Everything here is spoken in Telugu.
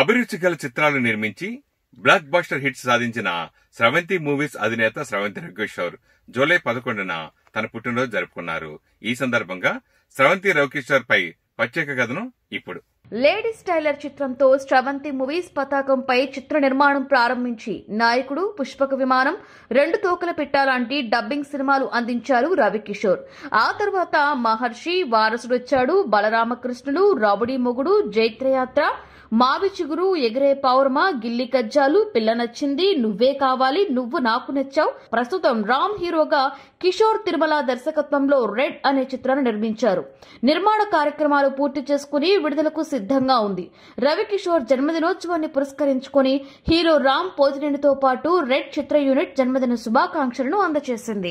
అభిరుచి గల చిత్రాలు నిర్మించి బ్లాక్ బస్టర్ హిట్స్ సాధించిన స్రవంతి మూవీస్ అధినేత స్రవంతి రఘుకిషోర్ జూలై పదకొండున తన పుట్టినరోజు జరుపుకున్నారు ఈ సందర్భంగా స్రవంతి రఘుకిషోర్ పై ప్రత్యేక కథను ఇప్పుడు లేడీస్ టైలర్ చిత్రంతో స్రవంతి మూవీస్ పతాకంపై చిత్ర నిర్మాణం ప్రారంభించి నాయకుడు పుష్పక విమానం రెండు తోకల పెట్టాలాంటి డబ్బింగ్ సినిమాలు అందించారు రవికిషోర్ ఆ తర్వాత మహర్షి వారసుడొచ్చాడు బలరామకృష్ణుడు రాబుడి మొగుడు జైత్రయాత్ర మావి చిగురు ఎగిరే పౌర్మ గిల్లి కజ్జాలు పిల్ల నచ్చింది నువ్వే కావాలి నువ్వు నాకు నచ్చావు ప్రస్తుతం రామ్ హీరోగా కిషోర్ తిరుమల దర్శకత్వంలో రెడ్ అనే చిత్రాన్ని నిర్మించారు నిర్మాణ కార్యక్రమాలు పూర్తి చేసుకుని విడుదలకు సిద్ధంగా ఉంది రవికిషోర్ జన్మదినోత్సవాన్ని పురస్కరించుకుని హీరో రామ్ పోజినేనితో పాటు రెడ్ చిత్ర యూనిట్ జన్మదిన శుభాకాంక్షలను అందజేసింది